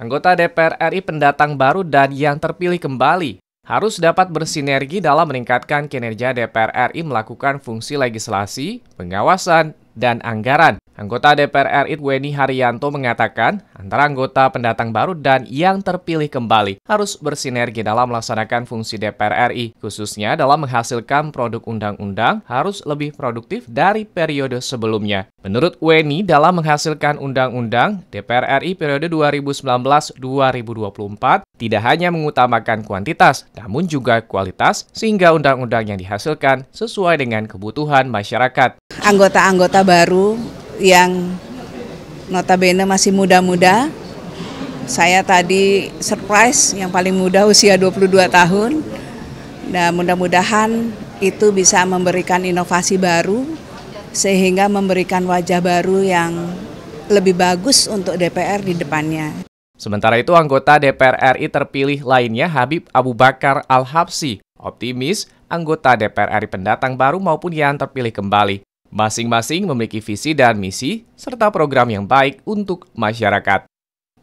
Anggota DPR RI pendatang baru dan yang terpilih kembali harus dapat bersinergi dalam meningkatkan kinerja DPR RI melakukan fungsi legislasi, pengawasan, dan anggaran. Anggota DPR RI Weni Haryanto mengatakan, antara anggota pendatang baru dan yang terpilih kembali harus bersinergi dalam melaksanakan fungsi DPR RI, khususnya dalam menghasilkan produk undang-undang harus lebih produktif dari periode sebelumnya. Menurut Weni, dalam menghasilkan undang-undang, DPR RI periode 2019-2024 tidak hanya mengutamakan kuantitas, namun juga kualitas, sehingga undang-undang yang dihasilkan sesuai dengan kebutuhan masyarakat. Anggota-anggota baru yang notabene masih muda-muda. Saya tadi surprise yang paling muda usia 22 tahun. Nah, mudah-mudahan itu bisa memberikan inovasi baru sehingga memberikan wajah baru yang lebih bagus untuk DPR di depannya. Sementara itu, anggota DPR RI terpilih lainnya Habib Abu Bakar Al-Habsi optimis anggota DPR RI pendatang baru maupun yang terpilih kembali Masing-masing memiliki visi dan misi, serta program yang baik untuk masyarakat.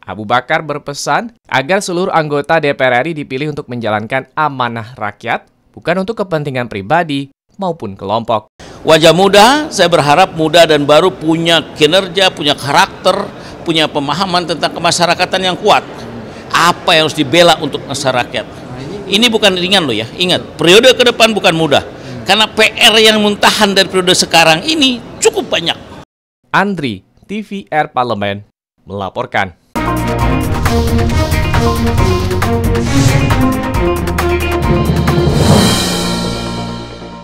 Abu Bakar berpesan agar seluruh anggota DPR RI dipilih untuk menjalankan amanah rakyat, bukan untuk kepentingan pribadi maupun kelompok. Wajah muda, saya berharap muda dan baru punya kinerja, punya karakter, punya pemahaman tentang kemasyarakatan yang kuat. Apa yang harus dibela untuk masyarakat? Ini bukan ringan loh ya, ingat, periode ke depan bukan mudah. Karena PR yang muntahan dari periode sekarang ini cukup banyak. Andri, TVR Parlemen, melaporkan.